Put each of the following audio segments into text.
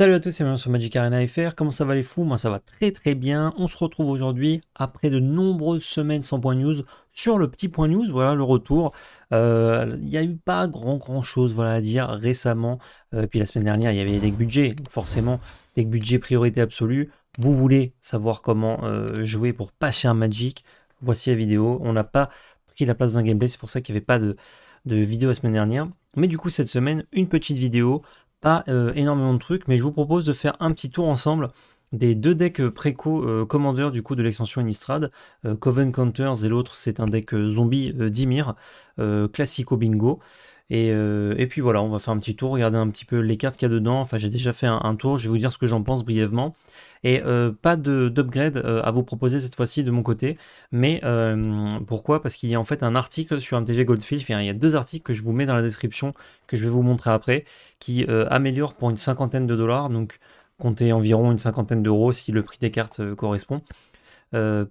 Salut à tous c'est bien sur Magic Arena FR, comment ça va les fous Moi ça va très très bien, on se retrouve aujourd'hui après de nombreuses semaines sans point news sur le petit point news, voilà le retour. Euh, il n'y a eu pas grand grand chose voilà, à dire récemment, euh, puis la semaine dernière il y avait des budgets forcément des budgets priorité absolue. Vous voulez savoir comment euh, jouer pour pas cher Magic, voici la vidéo, on n'a pas pris la place d'un gameplay, c'est pour ça qu'il n'y avait pas de, de vidéo la semaine dernière. Mais du coup cette semaine, une petite vidéo pas euh, énormément de trucs, mais je vous propose de faire un petit tour ensemble des deux decks euh, préco euh, commandeurs du coup de l'extension Innistrad, Coven Counters et l'autre c'est un deck zombie Dimir, classico bingo. Et, puis voilà, on va faire un petit tour, regarder un petit peu les cartes qu'il y a dedans. Enfin, j'ai déjà fait un, tour, je vais vous dire ce que j'en pense brièvement. Et euh, pas d'upgrade euh, à vous proposer cette fois-ci de mon côté. Mais euh, pourquoi Parce qu'il y a en fait un article sur MTG Goldfield, il y a deux articles que je vous mets dans la description, que je vais vous montrer après, qui améliorent pour une cinquantaine de dollars. Donc comptez environ une cinquantaine d'euros si le prix des cartes correspond.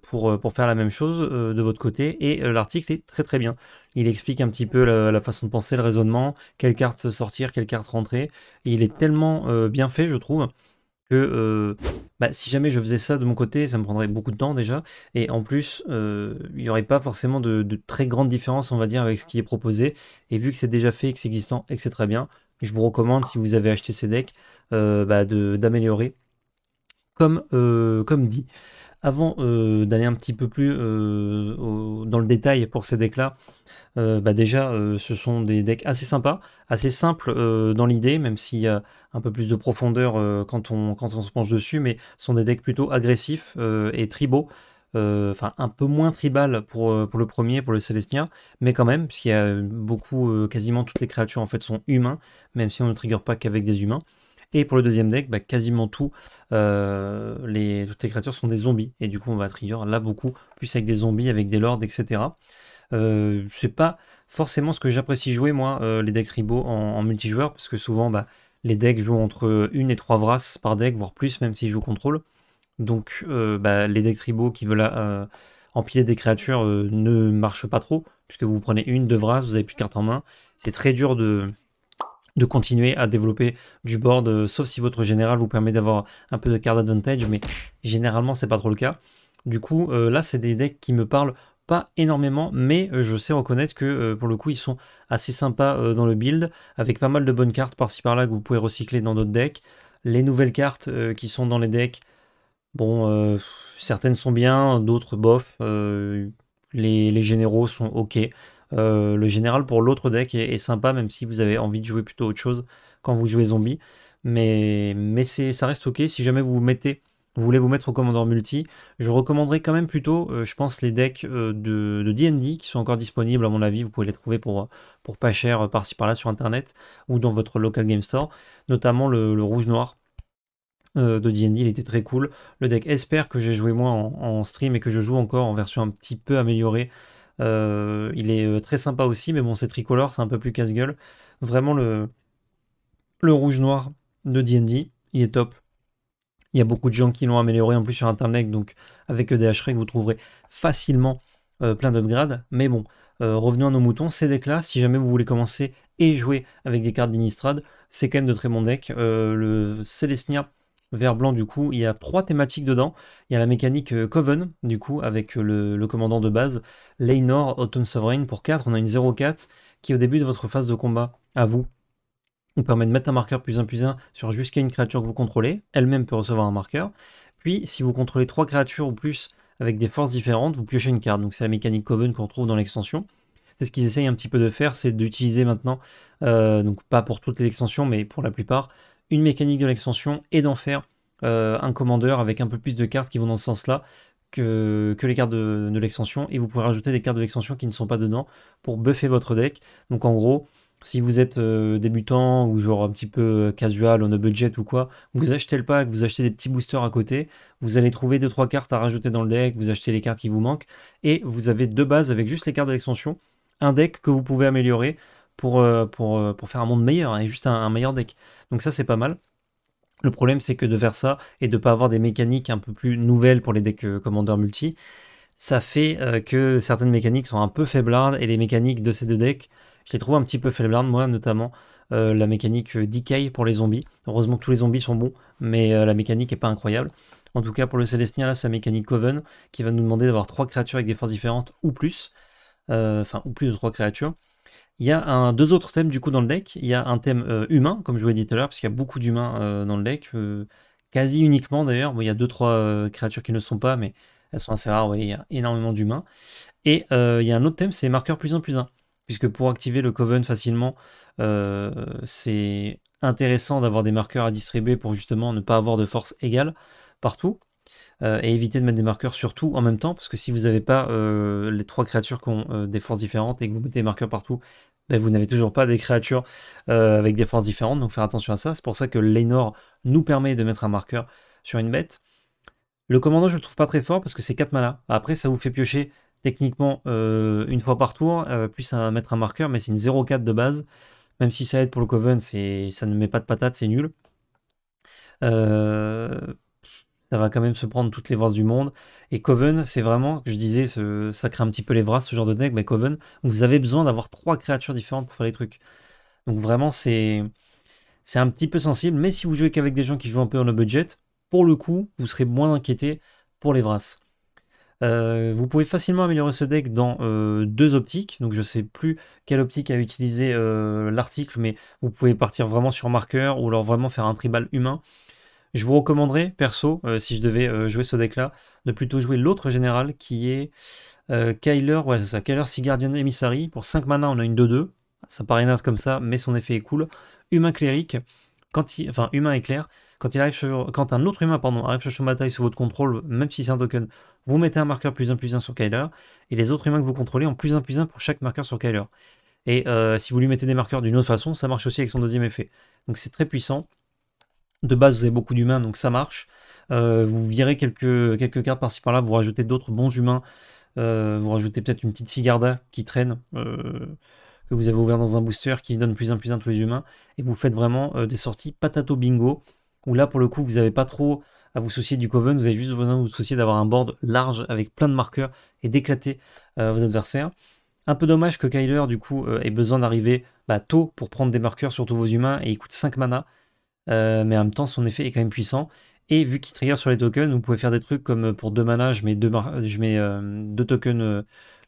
pour, pour faire la même chose de votre côté. Et l'article est très très bien. Il explique un petit peu la, façon de penser, le raisonnement, quelles cartes sortir, quelles cartes rentrer. il est tellement bien fait, je trouve, que euh, bah, si jamais je faisais ça de mon côté, ça me prendrait beaucoup de temps déjà. Et en plus, euh, il n'y aurait pas forcément de, très grande différence, on va dire, avec ce qui est proposé. Et vu que c'est déjà fait, que c'est existant et que c'est très bien, je vous recommande, si vous avez acheté ces decks, euh, bah, d'améliorer comme, euh, comme dit. Avant euh, d'aller un petit peu plus euh, dans le détail pour ces decks-là, euh, bah déjà, ce sont des decks assez sympas, assez simples dans l'idée, même s'il y a un peu plus de profondeur quand, on, quand on se penche dessus, mais ce sont des decks plutôt agressifs et tribaux. Enfin, un peu moins tribal pour, pour le premier, pour le Celestia, mais quand même, puisqu'il y a beaucoup, quasiment toutes les créatures en fait sont humains, même si on ne trigger pas qu'avec des humains. Et pour le deuxième deck, bah, quasiment tout euh, les, toutes les créatures sont des zombies. Et du coup, on va trigger là beaucoup, plus avec des zombies, avec des lords, etc. Euh, c'est pas forcément ce que j'apprécie jouer, moi, euh, les decks tribaux en, multijoueur, parce que souvent, bah, les decks jouent entre une et trois brasses par deck, voire plus, même s'ils jouent contrôle. Donc, bah, les decks tribaux qui veulent empiler des créatures ne marchent pas trop, puisque vous prenez une, deux brasses, vous avez plus de cartes en main. C'est très dur de de continuer à développer du board, euh, sauf si votre général vous permet d'avoir un peu de card advantage, mais généralement c'est pas trop le cas. Du coup, euh, là c'est des decks qui me parlent pas énormément, mais euh, je sais reconnaître que pour le coup ils sont assez sympas dans le build, avec pas mal de bonnes cartes par-ci par-là que vous pouvez recycler dans d'autres decks. Les nouvelles cartes qui sont dans les decks, bon, certaines sont bien, d'autres bof. les, généraux sont ok. Euh, le général pour l'autre deck est, sympa, même si vous avez envie de jouer plutôt autre chose quand vous jouez zombie. Mais, ça reste ok. Si jamais vous mettez, voulez vous mettre au commandant multi, je recommanderais quand même plutôt, euh, je pense, les decks euh, de D&D qui sont encore disponibles, à mon avis. Vous pouvez les trouver pour, pas cher par-ci par-là sur Internet ou dans votre local game store, notamment le, rouge-noir. de D&D, il était très cool. Le deck Esper que j'ai joué moins en, stream et que je joue encore en version un petit peu améliorée, euh, il est euh, très sympa aussi, mais bon, c'est tricolore, c'est un peu plus casse-gueule. Vraiment, le, le rouge-noir de D&D, il est top. Il y a beaucoup de gens qui l'ont amélioré en plus sur Internet, donc avec que vous trouverez facilement euh, plein d'upgrades. Mais bon, revenons à nos moutons, ces decks-là, si jamais vous voulez commencer et jouer avec des cartes d'Inistrad, c'est quand même de très bons decks. le Célestia vert blanc du coup, il y a trois thématiques dedans. Il y a la mécanique euh, Coven du coup avec euh, le, commandant de base, Leinor, Autumn Sovereign pour 4, on a une 0-4 qui au début de votre phase de combat, à vous, vous permet de mettre un marqueur plus 1 plus 1 sur jusqu'à une créature que vous contrôlez, elle-même peut recevoir un marqueur. Puis si vous contrôlez trois créatures ou plus avec des forces différentes, vous piochez une carte. Donc c'est la mécanique Coven qu'on trouve dans l'extension. C'est ce qu'ils essayent un petit peu de faire, c'est d'utiliser maintenant, euh, donc pas pour toutes les extensions, mais pour la plupart, une mécanique de l'extension et d'en faire euh, un commandeur avec un peu plus de cartes qui vont dans ce sens-là que, les cartes de, l'extension. Et vous pouvez rajouter des cartes de l'extension qui ne sont pas dedans pour buffer votre deck. Donc en gros, si vous êtes euh, débutant ou genre un petit peu euh, casual, on a budget ou quoi, vous achetez le pack, vous achetez des petits boosters à côté, vous allez trouver 2-3 cartes à rajouter dans le deck, vous achetez les cartes qui vous manquent, et vous avez deux bases avec juste les cartes de l'extension, un deck que vous pouvez améliorer pour, pour, pour, faire un monde meilleur, hein, et juste un meilleur deck. Donc ça, c'est pas mal. Le problème, c'est que de faire ça et de pas avoir des mécaniques un peu plus nouvelles pour les decks euh, commandeurs multi, ça fait euh, que certaines mécaniques sont un peu faiblardes et les mécaniques de ces deux decks, je les trouve un petit peu faiblardes, moi notamment. Euh, la mécanique Decay pour les zombies. Heureusement que tous les zombies sont bons, mais la mécanique est pas incroyable. En tout cas, pour le Celestia, là, c'est la mécanique Coven qui va nous demander d'avoir trois créatures avec des forces différentes ou plus. Enfin, ou plus de trois créatures. Il y a deux autres thèmes du coup dans le deck. Il y a un thème euh, humain, comme je vous l'ai dit tout à l'heure, parce qu'il y a beaucoup d'humains euh, dans le deck. Euh, quasi uniquement d'ailleurs. il y a deux, trois créatures qui ne sont pas, mais elles sont assez rares. oui il y a énormément d'humains. Et il y a un autre thème, c'est marqueurs plus 1 plus 1. Puisque pour activer le Coven facilement, c'est intéressant d'avoir des marqueurs à distribuer pour justement ne pas avoir de force égale partout. et éviter de mettre des marqueurs surtout en même temps, parce que si vous n'avez pas les trois créatures qui ont des forces différentes et que vous mettez des marqueurs partout, ben, vous n'avez toujours pas des créatures euh, avec des forces différentes, donc faire attention à ça. C'est pour ça que Lenor nous permet de mettre un marqueur sur une bête. Le commandant, je le trouve pas très fort parce que c'est 4 manas. Après, ça vous fait piocher techniquement euh, une fois par tour, euh, plus à mettre un marqueur, mais c'est une 0-4 de base. Même si ça aide pour le Coven, ça ne met pas de patate, c'est nul. Euh, ça va quand même se prendre toutes les vras du monde. Et Coven, c'est vraiment, je disais, ça crée un petit peu les vras, ce genre de deck, mais Coven, vous avez besoin d'avoir trois créatures différentes pour faire les trucs. Donc vraiment, c'est c'est un petit peu sensible, mais si vous jouez qu'avec des gens qui jouent un peu en le budget, pour le coup, vous serez moins inquiété pour les vras. Euh, vous pouvez facilement améliorer ce deck dans euh, deux optiques. Donc je sais plus quelle optique a utilisé euh, l'article, mais vous pouvez partir vraiment sur marqueur ou alors vraiment faire un tribal humain. Je vous recommanderais, perso, euh, si je devais euh, jouer ce deck-là, de plutôt jouer l'autre général qui est euh, Kyler, ouais, c'est ça, Kyler Sea Emissary. Pour 5 mana, on a une 2-2. Ça paraît naze comme ça, mais son effet est cool. Humain cléric, quand il, enfin, humain éclair. Quand, il arrive sur, quand un autre humain pardon, arrive sur le bataille sous votre contrôle, même si c'est un token, vous mettez un marqueur plus 1 plus 1 sur Kyler, et les autres humains que vous contrôlez ont plus 1 plus 1 pour chaque marqueur sur Kyler. Et si vous lui mettez des marqueurs d'une autre façon, ça marche aussi avec son deuxième effet. Donc c'est très puissant. De base, vous avez beaucoup d'humains, donc ça marche. Euh, vous virez quelques, quelques cartes par-ci par-là, vous rajoutez d'autres bons humains, euh, vous rajoutez peut-être une petite cigarda qui traîne, euh, que vous avez ouvert dans un booster, qui donne plus un plus un tous les humains, et vous faites vraiment des sorties patato bingo, où là pour le coup vous n'avez pas trop à vous soucier du coven, vous avez juste besoin de vous soucier d'avoir un board large avec plein de marqueurs et d'éclater vos adversaires. Un peu dommage que Kyler du coup ait besoin d'arriver bah, tôt pour prendre des marqueurs sur tous vos humains et il coûte 5 mana. Euh, mais en même temps son effet est quand même puissant. Et vu qu'il trigger sur les tokens, vous pouvez faire des trucs comme euh, pour deux mana, je mets deux, je mets, euh, deux tokens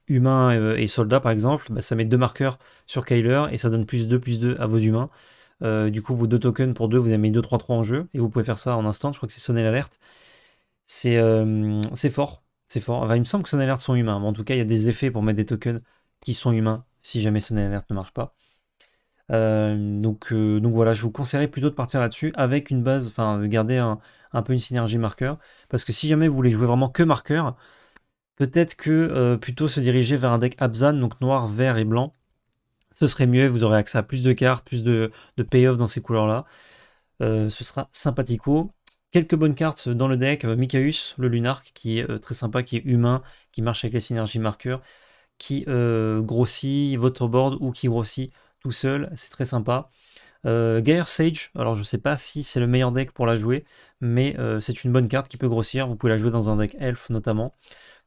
humains et, soldats par exemple, bah, ça met deux marqueurs sur Kyler et ça donne plus 2 plus 2 à vos humains. du coup, vos deux tokens pour deux, vous avez mis 2 3 3 en jeu et vous pouvez faire ça en instant. Je crois que c'est sonner l'alerte. C'est fort, c'est fort. il me semble que sonner l'alerte sont humains, mais en tout cas, il y a des effets pour mettre des tokens qui sont humains si jamais sonner l'alerte ne marche pas. Euh, euh, donc, voilà, je vous conseillerais plutôt de partir là-dessus avec une base, enfin de garder un, peu une synergie marqueur. Parce que si jamais vous voulez jouer vraiment que marqueur, peut-être que euh, plutôt se diriger vers un deck Abzan, donc noir, vert et blanc, ce serait mieux, vous aurez accès à plus de cartes, plus de, de payoff dans ces couleurs-là. ce sera sympathico. Quelques bonnes cartes dans le deck, Mikaus, le Lunark, qui est très sympa, qui est humain, qui marche avec les synergies marqueurs, qui grossit votre board ou qui grossit tout seul, c'est très sympa. Euh, Sage, alors je sais pas si c'est le meilleur deck pour la jouer, mais euh, c'est une bonne carte qui peut grossir, vous pouvez la jouer dans un deck elf notamment.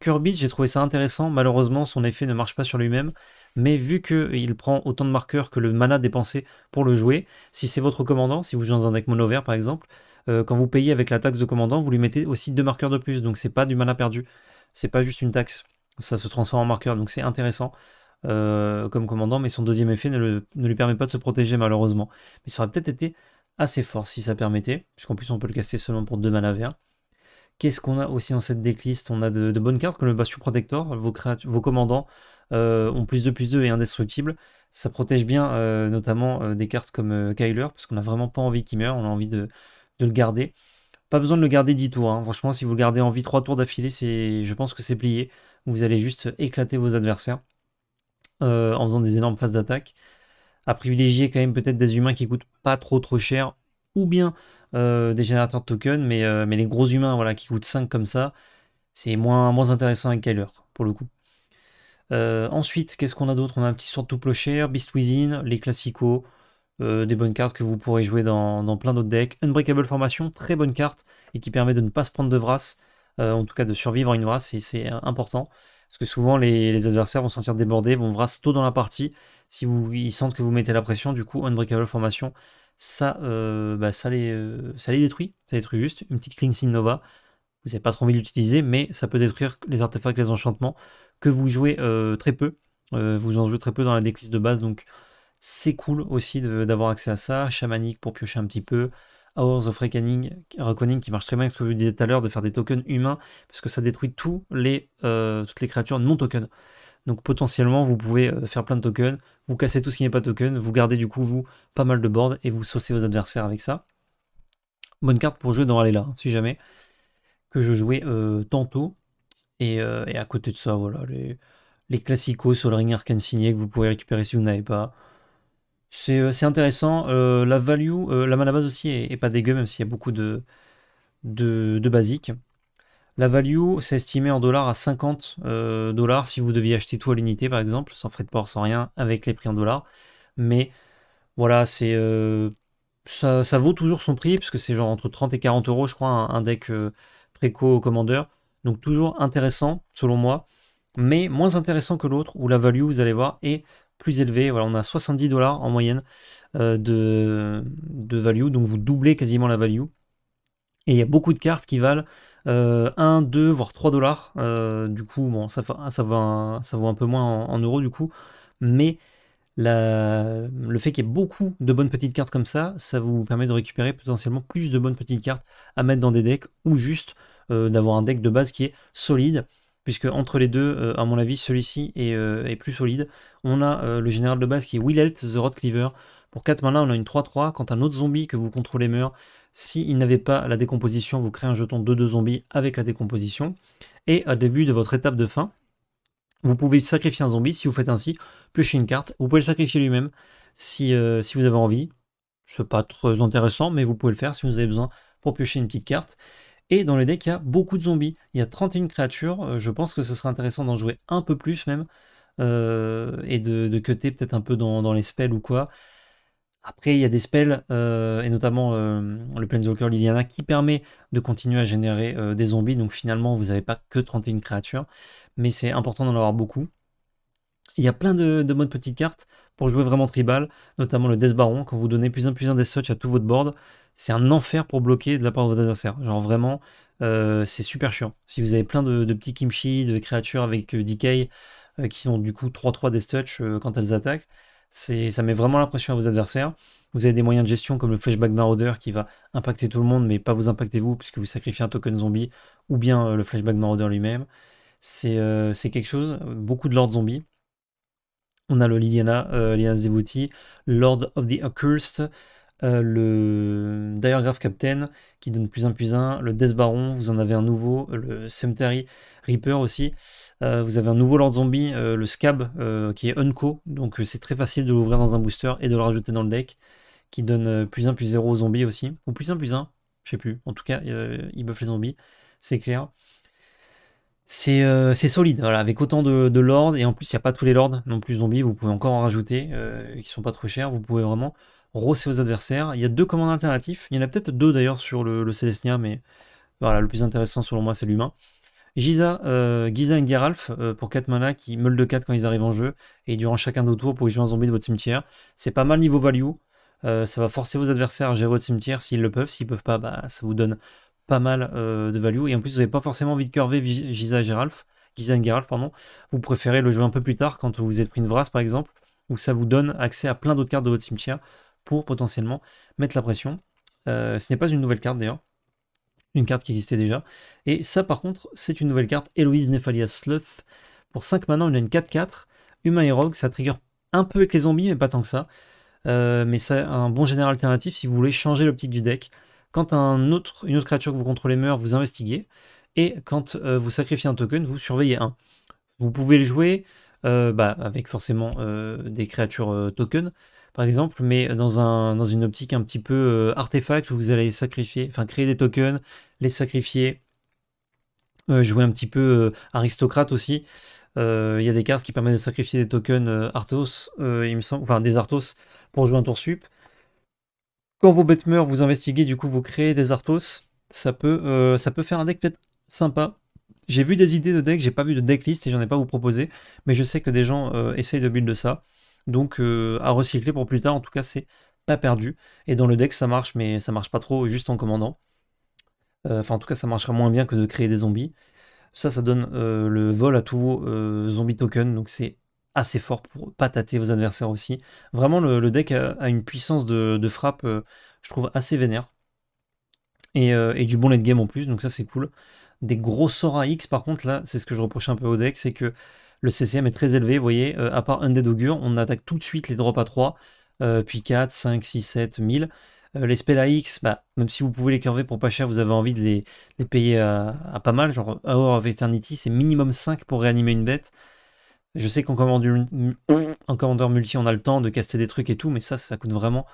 Kirby, j'ai trouvé ça intéressant, malheureusement son effet ne marche pas sur lui-même, mais vu que il prend autant de marqueurs que le mana dépensé pour le jouer, si c'est votre commandant, si vous jouez dans un deck mono vert par exemple, euh, quand vous payez avec la taxe de commandant, vous lui mettez aussi deux marqueurs de plus, donc c'est pas du mana perdu, c'est pas juste une taxe, ça se transforme en marqueur, donc c'est intéressant. Euh, comme commandant, mais son deuxième effet ne, lui permet pas de se protéger malheureusement. Mais ça aurait peut-être été assez fort si ça permettait, puisqu'en plus on peut le caster seulement pour deux mana Qu'est-ce qu'on a aussi dans cette decklist On a de, bonnes cartes comme le Bastion Protector, vos, commandants euh, ont plus de plus 2 et indestructible. Ça protège bien euh, notamment des cartes comme Kyler, parce qu'on n'a vraiment pas envie qu'il meure, on a envie de, le garder. Pas besoin de le garder 10 tours. Hein. Franchement, si vous le gardez en vie 3 tours d'affilée, je pense que c'est plié. Vous allez juste éclater vos adversaires. Euh, en faisant des énormes phases d'attaque. À privilégier quand même peut-être des humains qui coûtent pas trop trop cher, ou bien euh, des générateurs de tokens, euh, mais, les gros humains voilà, qui coûtent 5 comme ça, c'est moins, moins intéressant avec Kyler, pour le coup. ensuite, qu'est-ce qu'on a d'autre On a un petit sort tout cher, Beast Within, les classicos, des bonnes cartes que vous pourrez jouer dans, plein d'autres decks. Unbreakable Formation, très bonne carte, et qui permet de ne pas se prendre de vras, en tout cas de survivre à une Vras, et c'est important. Parce que souvent, les, adversaires vont sentir débordés, vont brasser tôt dans la partie. Si vous, ils sentent que vous mettez la pression, du coup, Unbreakable Formation, ça, euh, bah, ça, les, euh, ça les détruit. Ça détruit juste. Une petite Cleansing Nova, vous n'avez pas trop envie l'utiliser, mais ça peut détruire les artefacts, les enchantements que vous jouez euh, très peu. vous en jouez très peu dans la déclisse de base, donc c'est cool aussi d'avoir accès à ça. Chamanique pour piocher un petit peu. Hours of Reckoning, Reckoning qui marche très bien, ce que je vous disais tout à l'heure, de faire des tokens humains, parce que ça détruit tous les, euh, toutes les créatures non tokens. Donc potentiellement, vous pouvez euh, faire plein de tokens, vous cassez tout ce qui n'est pas token, vous gardez du coup, vous, pas mal de board, et vous saucez vos adversaires avec ça. Bonne carte pour jouer dans là hein, si jamais, que je jouais euh, tantôt. Et, à côté de ça, voilà, les, les sur le Ring Arcane signé que vous pouvez récupérer si vous n'avez pas. Euh, c'est intéressant. Euh, la value, euh, la mana base aussi est, pas dégueu, même s'il y a beaucoup de, de, basiques. La value, c'est estimé en dollars à 50 dollars si vous deviez acheter tout à l'unité, par exemple, sans frais de port, sans rien, avec les prix en dollars. Mais voilà, c'est ça, ça, vaut toujours son prix, puisque c'est genre entre 30 et 40 euros, je crois, un, un deck préco commandeur. Donc toujours intéressant, selon moi, mais moins intéressant que l'autre, où la value, vous allez voir, est plus élevé. Voilà, on a 70 dollars en moyenne euh, de, value, donc vous doublez quasiment la value. Et il y a beaucoup de cartes qui valent 1, euh, 2, voire 3 dollars. Euh, du coup, bon, ça, ça, vaut un, ça vaut un peu moins en, euros du coup. Mais le fait qu'il y ait beaucoup de bonnes petites cartes comme ça, ça vous permet de récupérer potentiellement plus de bonnes petites cartes à mettre dans des decks ou juste d'avoir un deck de base qui est solide puisque entre les deux, euh, à mon avis, celui-ci est, euh, plus solide. On a euh, le général de base qui est Willelt the Rod Cleaver. Pour 4 mana, on a une 3-3. Quand un autre zombie que vous contrôlez meurt, s'il n'avait pas la décomposition, vous créez un jeton 2-2 zombies avec la décomposition. Et au début de votre étape de fin, vous pouvez sacrifier un zombie. Si vous faites ainsi, piochez une carte. Vous pouvez le sacrifier lui-même si, si vous avez envie. n'est pas très intéressant, mais vous pouvez le faire si vous avez besoin pour piocher une petite carte. Et dans le deck, il y a beaucoup de zombies. Il y a 31 créatures. Euh, je pense que ce serait intéressant d'en jouer un peu plus même. Euh, et de, de cutter peut-être un peu dans, les spells ou quoi. Après, il y a des spells, euh, et notamment le Planeswalker Liliana, qui permet de continuer à générer des zombies. Donc finalement, vous n'avez pas que 31 créatures. Mais c'est important d'en avoir beaucoup. Il y a plein de, de modes petites cartes pour jouer vraiment tribal, notamment le Death Baron. Quand vous donnez plus un plus un Death Touch à tout votre board, c'est un enfer pour bloquer de la part de vos adversaires. Genre vraiment, euh, c'est super chiant. Si vous avez plein de, petits kimchi, de créatures avec euh, Decay euh, qui sont du coup 3-3 Death Touch quand elles attaquent, ça met vraiment l'impression à vos adversaires. Vous avez des moyens de gestion comme le flashback marauder qui va impacter tout le monde mais pas vous impacter vous puisque vous sacrifiez un token zombie ou bien le flashback marauder lui-même. C'est quelque chose, beaucoup de lords zombie. On a le euh, Liliana, Liliana Lord of the Accursed, euh, le le Grave Captain qui donne plus un plus 1, le Death Baron, vous en avez un nouveau, euh, le Cemetery Reaper aussi, vous avez un nouveau Lord Zombie, le Scab qui est Unco, donc c'est très facile de l'ouvrir dans un booster et de le rajouter dans le deck, qui donne plus 1 plus 0 aux zombies aussi, ou plus 1 plus 1, je sais plus, en tout cas il buff les zombies, c'est clair. Euh, c'est solide, avec autant de, lords, et en plus il n'y a pas tous les lords non plus zombies, vous pouvez encore en rajouter, euh, qui sont pas trop chers, vous pouvez vraiment rosser vos adversaires. Il y a deux commandes alternatives, il y en a peut-être deux d'ailleurs sur le, le mais voilà, le plus intéressant selon moi c'est l'humain. Giza, euh, Giza et Geralf pour 4 mana qui meulent de 4 quand ils arrivent en jeu et durant chacun de vos tours pour y jouer un zombie de votre cimetière. C'est pas mal niveau value. ça va forcer vos adversaires à gérer votre cimetière s'ils le peuvent. S'ils peuvent pas, bah, ça vous donne pas mal euh, de value. Et en plus, vous n'avez pas forcément envie de curver Giza et Geralf, pardon. Vous préférez le jouer un peu plus tard quand vous êtes pris une Vras, par exemple, où ça vous donne accès à plein d'autres cartes de votre cimetière pour potentiellement mettre la pression. Euh, ce n'est pas une nouvelle carte d'ailleurs, une carte qui existait déjà. Et ça, par contre, c'est une nouvelle carte, Héloïse Nephalia Sloth. Pour 5 maintenant on a une 4-4. Humain et Rogue, ça trigger un peu avec les zombies, mais pas tant que ça. Euh, mais c'est un bon général alternatif si vous voulez changer l'optique du deck. Quand un autre, une autre créature que vous contrôlez meurt, vous investiguez. Et quand euh, vous sacrifiez un token, vous surveillez un. Vous pouvez le jouer euh, bah, avec forcément euh, des créatures token, par exemple, mais dans, un, dans une optique un petit peu artefact où vous allez sacrifier, enfin créer des tokens, les sacrifier, jouer un petit peu aristocrate aussi. Il y a des cartes qui permettent de sacrifier des tokens Arthos, il me semble, enfin des Arthos pour jouer un tour sup. Quand vos bêtes vous investiguez, du coup vous créez des Arthos. Ça peut, euh, ça peut faire un deck peut-être sympa. J'ai vu des idées de deck, j'ai pas vu de deck list et j'en ai pas vous proposer, mais je sais que des gens euh, essayent de build de ça. Donc euh, à recycler pour plus tard, en tout cas c'est pas perdu. Et dans le deck ça marche, mais ça marche pas trop juste en commandant. Enfin en tout cas ça marchera moins bien que de créer des zombies. Ça, ça donne le vol à tous vos zombies tokens, donc c'est assez fort pour patater vos adversaires aussi. Vraiment, le, deck a, une puissance de, frappe, euh, je trouve, assez vénère. Euh, et, du bon late game en plus, donc ça c'est cool. Des gros sorts X, par contre, là, c'est ce que je reproche un peu au deck, c'est que le CCM est très élevé, vous voyez, euh, à part Undead Augur, on attaque tout de suite les drops à 3, puis 4, 5, 6, 7, 1000. les spells X bah, même si vous pouvez les curver pour pas cher, vous avez envie de les, payer à, à, pas mal, genre Hour of Eternity, c'est minimum 5 pour réanimer une bête. Je sais qu'en commandeur multi, on a le temps de caster des trucs et tout, mais ça, ça coûte vraiment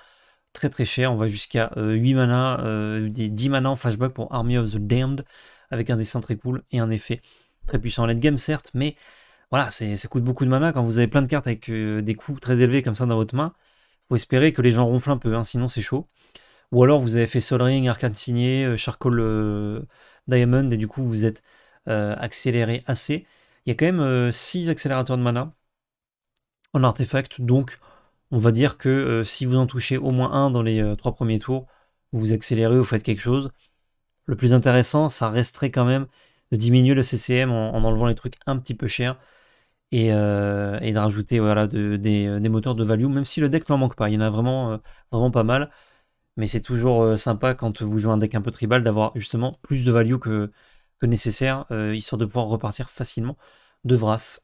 très très cher. On va jusqu'à 8 euh, mana, 10 euh, mana en flashback pour Army of the Damned, avec un dessin très cool et un effet très puissant. Late game, certes, mais voilà, ça coûte beaucoup de mana. Quand vous avez plein de cartes avec euh, des coûts très élevés comme ça dans votre main, faut espérer que les gens ronflent un peu, hein, sinon c'est chaud. Ou alors vous avez fait Sol Ring, Arcane Signé, Charcoal Diamond, et du coup vous êtes accéléré assez il y a quand même 6 euh, accélérateurs de mana en artefact, donc on va dire que euh, si vous en touchez au moins un dans les 3 euh, trois premiers tours, vous accélérez, vous faites quelque chose. Le plus intéressant, ça resterait quand même de diminuer le CCM en, enlevant les trucs un petit peu chers et, de rajouter voilà, des, moteurs de value, même si le deck n'en manque pas. Il y en a vraiment, vraiment pas mal, mais c'est toujours sympa quand vous jouez un deck un peu tribal d'avoir justement plus de value que, nécessaire, euh, histoire de pouvoir repartir facilement de Vras.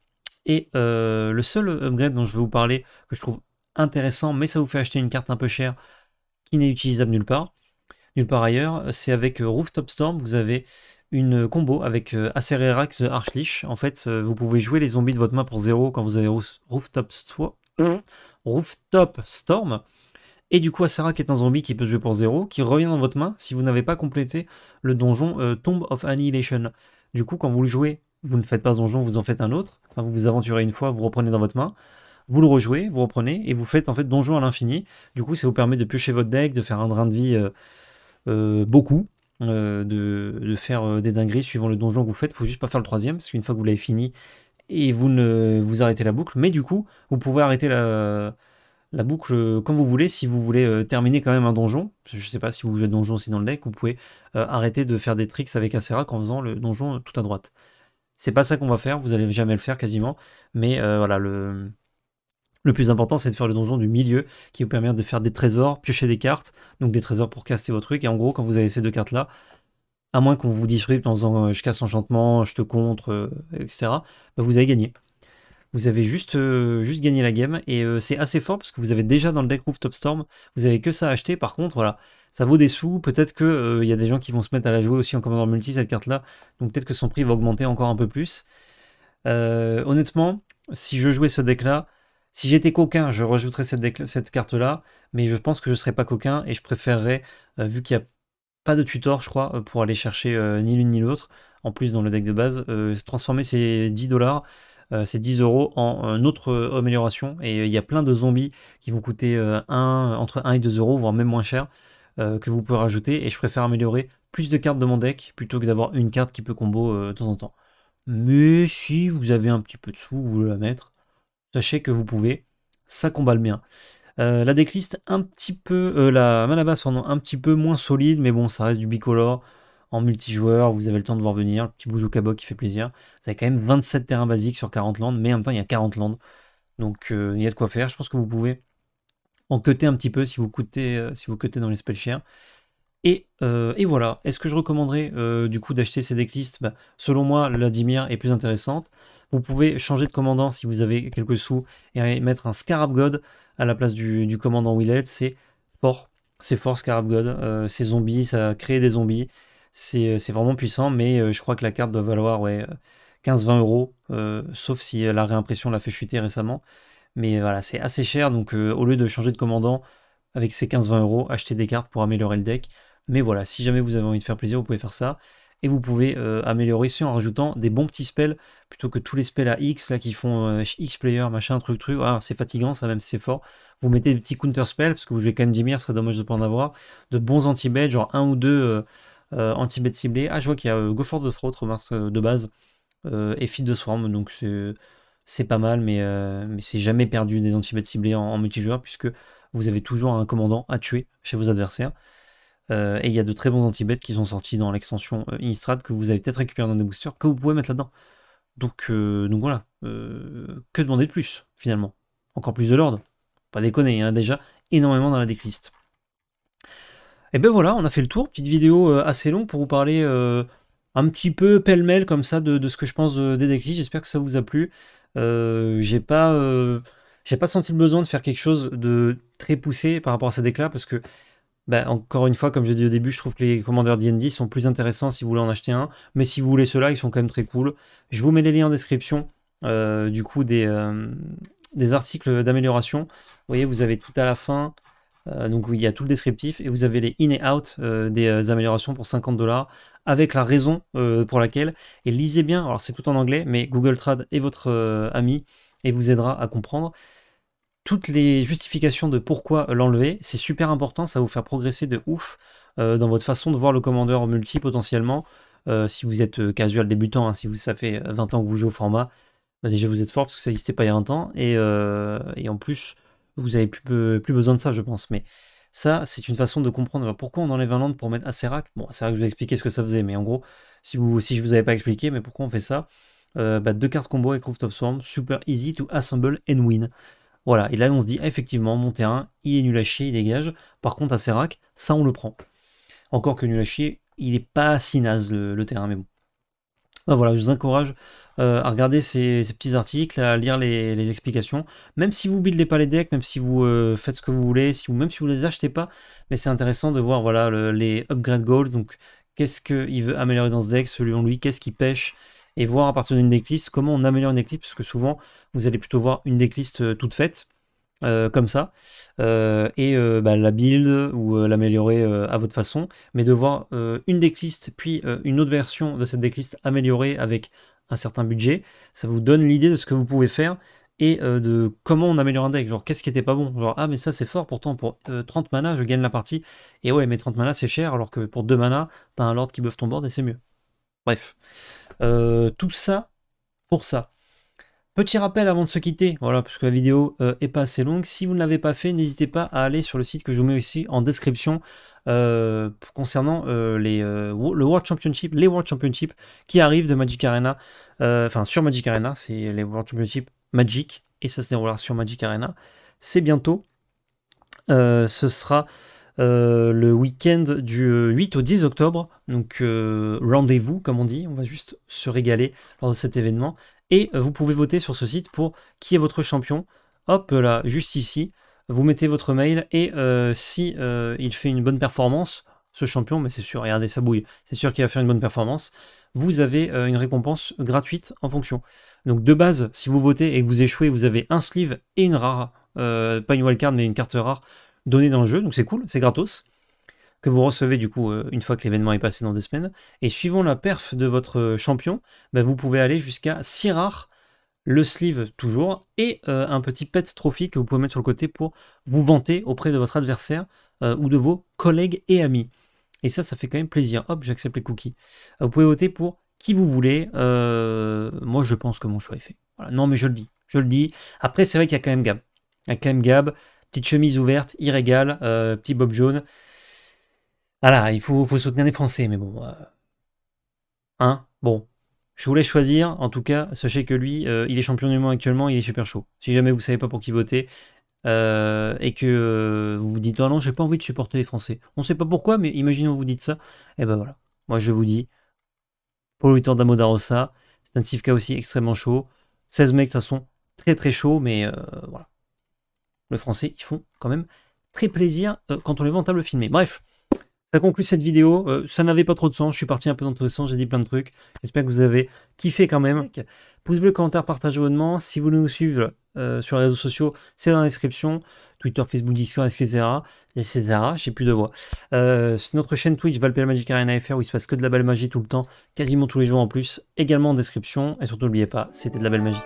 Et euh, le seul upgrade dont je vais vous parler, que je trouve intéressant, mais ça vous fait acheter une carte un peu chère, qui n'est utilisable nulle part, nulle part ailleurs, c'est avec euh, Rooftop Storm, vous avez une combo avec Acererax Archlich. En fait, vous pouvez jouer les zombies de votre main pour zéro quand vous avez Rooftop, mmh. Rooftop Storm. Et du coup, Asara, qui est un zombie qui peut jouer pour zéro, qui revient dans votre main si vous n'avez pas complété le donjon euh, Tomb of Annihilation. Du coup, quand vous le jouez, vous ne faites pas ce donjon, vous en faites un autre. vous vous aventurez une fois, vous reprenez dans votre main. Vous le rejouez, vous reprenez, et vous faites en fait donjon à l'infini. Du coup, ça vous permet de piocher votre deck, de faire un drain de vie euh, euh, beaucoup, de, faire des dingueries suivant le donjon que vous faites. Il faut juste pas faire le troisième, parce qu'une fois que vous l'avez fini, et vous ne vous arrêtez la boucle. Mais du coup, vous pouvez arrêter la la boucle euh, comme vous voulez. Si vous voulez euh, terminer quand même un donjon, je ne sais pas si vous jouez donjon aussi dans le deck, vous pouvez euh, arrêter de faire des tricks avec Acerac en faisant le donjon tout à droite. C'est pas ça qu'on va faire, vous allez jamais le faire quasiment, mais voilà, le, le plus important, c'est de faire le donjon du milieu qui vous permet de faire des trésors, piocher des cartes, donc des trésors pour caster vos trucs. Et en gros, quand vous avez ces deux cartes-là, à moins qu'on vous distribue en faisant je casse enchantement, je te contre, etc., bah, vous avez gagné vous avez juste, euh, juste gagné la game. Et euh, c'est assez fort parce que vous avez déjà dans le deck Rooftop Storm, vous avez que ça à acheter. Par contre, voilà, ça vaut des sous. Peut-être qu'il euh, il y a des gens qui vont se mettre à la jouer aussi en commandant multi cette carte-là. Donc peut-être que son prix va augmenter encore un peu plus. honnêtement, si je jouais ce deck-là, si j'étais coquin, je rajouterais cette, carte-là. Mais je pense que je ne serais pas coquin et je préférerais, vu qu'il n'y a pas de tutor, je crois, pour aller chercher ni l'une ni l'autre en plus dans le deck de base, transformer ces 10 dollars euh, c'est 10 euros en autre euh, amélioration. Et euh, il y a plein de zombies qui vont coûter entre 1 et 2 euros, voire même moins cher, que vous pouvez rajouter. Et je préfère améliorer plus de cartes de mon deck plutôt que d'avoir une carte qui peut combo de temps en temps. Mais si vous avez un petit peu de sous, vous voulez la mettre, sachez que vous pouvez. Ça le bien. la decklist un petit peu, la base, un petit peu moins solide, mais bon, ça reste du bicolore en multijoueur, vous avez le temps de voir venir, le petit au cabot qui fait plaisir. Vous avez quand même 27 terrains basiques sur 40 landes, mais en même temps, il y a 40 landes. Donc, euh, il y a de quoi faire. Je pense que vous pouvez en cuter un petit peu si vous coûtez euh, si vous cutez dans les spells Et, euh, et voilà. Est-ce que je recommanderais du coup d'acheter ces decklists bah, Selon moi, la Dimir est plus intéressante. Vous pouvez changer de commandant si vous avez quelques sous et mettre un Scarab God à la place du, du commandant Willet. C'est fort. C'est fort Scarab God. c'est zombie, ça crée des zombies euh, c'est vraiment puissant, mais euh, je crois que la carte doit valoir ouais, 15-20 euh, euros, sauf si la réimpression l'a fait chuter récemment. Mais voilà, c'est assez cher, donc au lieu de changer de commandant avec ces 15-20 euros, achetez des cartes pour améliorer le deck. Mais voilà, si jamais vous avez envie de faire plaisir, vous pouvez faire ça. Et vous pouvez améliorer ça en rajoutant des bons petits spells plutôt que tous les spells à X là qui font X player, machin, truc, truc. Ah, c'est fatigant, ça même c'est fort. Vous mettez des petits counter spells parce que vous jouez quand ce serait dommage de ne pas en avoir. De bons anti-bets, genre un ou deux. Euh, anti ciblés. Ah, je vois qu'il y a euh, Go for the Throat, remarque euh, de base, et Fit the Swarm, donc c'est pas mal, mais, mais c'est jamais perdu des anti ciblés en, multijoueur, puisque vous avez toujours un commandant à tuer chez vos adversaires. et il y a de très bons anti qui sont sortis dans l'extension euh, que vous avez peut-être récupéré dans des boosters que vous pouvez mettre là-dedans. Donc, voilà, que demander de plus finalement Encore plus de l'ordre Pas déconner, il y en hein, a déjà énormément dans la decklist. Et ben voilà, on a fait le tour. Petite vidéo euh, assez longue pour vous parler euh, un petit peu pêle-mêle comme ça de, ce que je pense euh, des déclics. J'espère que ça vous a plu. j'ai pas j'ai pas senti le besoin de faire quelque chose de très poussé par rapport à ces déclats parce que ben, encore une fois, comme je dit au début, je trouve que les commandeurs D&D sont plus intéressants si vous voulez en acheter un. Mais si vous voulez ceux-là, ils sont quand même très cool. Je vous mets les liens en description, du coup, des, des articles d'amélioration. Vous voyez, vous avez tout à la fin, euh, donc il y a tout le descriptif et vous avez les in et out euh, des euh, améliorations pour 50 dollars avec la raison pour laquelle. Et lisez bien, alors c'est tout en anglais, mais Google Trad est votre ami et vous aidera à comprendre. Toutes les justifications de pourquoi l'enlever, c'est super important, ça va vous faire progresser de ouf dans votre façon de voir le commandeur multi potentiellement. si vous êtes casual débutant, hein, si vous, ça fait 20 ans que vous jouez au format, bah, déjà vous êtes fort parce que ça n'existait pas il y a 20 ans. Et, et en plus, vous avez plus, besoin de ça, je pense. Mais ça, c'est une façon de comprendre pourquoi on enlève un land pour mettre Acerac. Bon, que je vous ai expliqué ce que ça faisait, mais en gros, si, vous, si je vous avais pas expliqué, mais pourquoi on fait ça euh, bah, Deux cartes combo avec Top Swarm, super easy to assemble and win. Voilà, et là on se dit, ah, effectivement, mon terrain, il est nul à chier, il dégage. Par contre, Acerac, ça on le prend. Encore que nul à chier, il est pas si naze le, terrain, mais bon. Bah, voilà, je vous encourage euh, à regarder ces, petits articles, à lire les, explications. Même si vous buildez pas les decks, même si vous euh, faites ce que vous voulez, si vous, même si vous les achetez pas, mais c'est intéressant de voir voilà les upgrade goals. Donc qu'est-ce qu'il veut améliorer dans ce deck, selon lui, qu'est-ce qui pêche et voir à partir d'une decklist comment on améliore une decklist, parce que souvent vous allez plutôt voir une decklist euh, toute faite, comme ça, et bah, la build ou l'améliorer à votre façon, mais de voir une decklist puis une autre version de cette decklist améliorée avec un certain budget, ça vous donne l'idée de ce que vous pouvez faire et euh, de comment on améliore un deck. Genre, qu'est-ce qui était pas bon Genre, ah, mais ça c'est fort, pourtant pour 30 euh, mana, je gagne la partie. Et ouais, mais 30 mana c'est cher, alors que pour 2 mana, t'as un lord qui buff ton board et c'est mieux. Bref. Euh, tout ça pour ça. Petit rappel avant de se quitter, voilà, puisque la vidéo est pas assez longue. Si vous ne l'avez pas fait, n'hésitez pas à aller sur le site que je vous mets aussi en description euh, concernant euh, les, euh, le World Championship, les World Championship qui arrivent de Magic Arena, enfin sur Magic Arena, c'est les World Championship Magic, et ça se déroulera sur Magic Arena. C'est bientôt. ce sera le week-end du 8 au 10 octobre. Donc rendez-vous, comme on dit. On va juste se régaler lors de cet événement. Et vous pouvez voter sur ce site pour qui est votre champion. Hop là, juste ici vous mettez votre mail et s'il euh, si euh, il fait une bonne performance, ce champion, mais c'est sûr, regardez sa bouille, c'est sûr qu'il va faire une bonne performance, vous avez euh, une récompense gratuite en fonction. Donc de base, si vous votez et que vous échouez, vous avez un sleeve et une rare, pas une wildcard mais une carte rare donnée dans le jeu, donc c'est cool, c'est gratos, que vous recevez du coup une fois que l'événement est passé dans deux semaines. Et suivant la perf de votre champion, bah, vous pouvez aller jusqu'à 6 rares le sleeve toujours, et euh, un petit pet trophy que vous pouvez mettre sur le côté pour vous vanter auprès de votre adversaire euh, ou de vos collègues et amis. Et ça, ça fait quand même plaisir. Hop, j'accepte les cookies. Euh, vous pouvez voter pour qui vous voulez. moi, je pense que mon choix est fait. Voilà. Non, mais je le dis. Je le dis. Après, c'est vrai qu'il y a quand même Gab. Il y a quand même Gab. Petite chemise ouverte, irrégale, petit bob jaune. Voilà, ah il faut, faut, soutenir les Français, mais bon. Hein Bon, je voulais choisir, en tout cas, sachez que lui, euh, il est champion du monde actuellement, il est super chaud. Si jamais vous ne savez pas pour qui voter, euh, et que euh, vous vous dites, oh non, j'ai pas envie de supporter les Français. On sait pas pourquoi, mais imaginons vous dites ça, et eh ben voilà. Moi je vous dis, Paul Victor d'Amodarossa, c'est un Sivka aussi extrêmement chaud. 16 mecs, ça sont très très chaud, mais voilà. Le français, ils font quand même très plaisir quand on les voit en table filmée. Bref, ça conclut cette vidéo. Euh, ça n'avait pas trop de sens. Je suis parti un peu dans tous les sens. J'ai dit plein de trucs. J'espère que vous avez kiffé quand même. Pouce bleu, commentaire, partage, abonnement. Si vous voulez nous suivre euh, sur les réseaux sociaux, c'est dans la description. Twitter, Facebook, Discord, etc. etc. Je plus de voix. Euh, notre chaîne Twitch, Valpel Magic Arena FR, où il se passe que de la belle magie tout le temps, quasiment tous les jours en plus. Également en description. Et surtout, n'oubliez pas, c'était de la belle magie.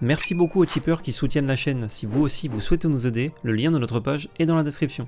Merci beaucoup aux tipeurs qui soutiennent la chaîne. Si vous aussi vous souhaitez nous aider, le lien de notre page est dans la description.